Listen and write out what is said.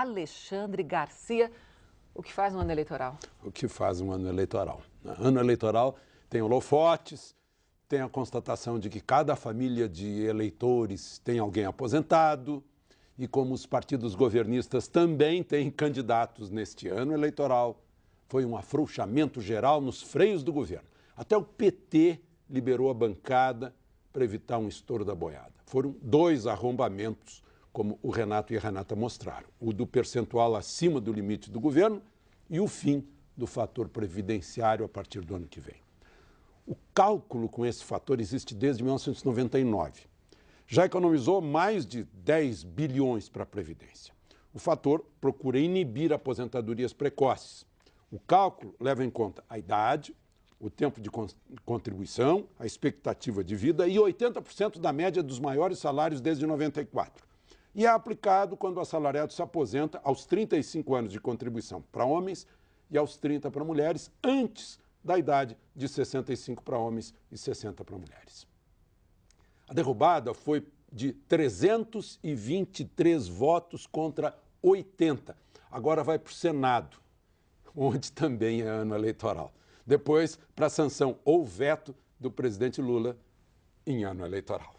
Alexandre Garcia. O que faz um ano eleitoral? O que faz um ano eleitoral? Né? Ano eleitoral tem holofotes, tem a constatação de que cada família de eleitores tem alguém aposentado, e como os partidos governistas também têm candidatos neste ano eleitoral, foi um afrouxamento geral nos freios do governo. Até o PT liberou a bancada para evitar um estouro da boiada. Foram dois arrombamentos como o Renato e a Renata mostraram, o do percentual acima do limite do governo e o fim do fator previdenciário a partir do ano que vem. O cálculo com esse fator existe desde 1999. Já economizou mais de 10 bilhões para a Previdência. O fator procura inibir aposentadorias precoces. O cálculo leva em conta a idade, o tempo de contribuição, a expectativa de vida e 80% da média dos maiores salários desde 1994 e é aplicado quando o assalariado se aposenta aos 35 anos de contribuição para homens e aos 30 para mulheres, antes da idade de 65 para homens e 60 para mulheres. A derrubada foi de 323 votos contra 80. Agora vai para o Senado, onde também é ano eleitoral. Depois, para sanção ou veto do presidente Lula em ano eleitoral.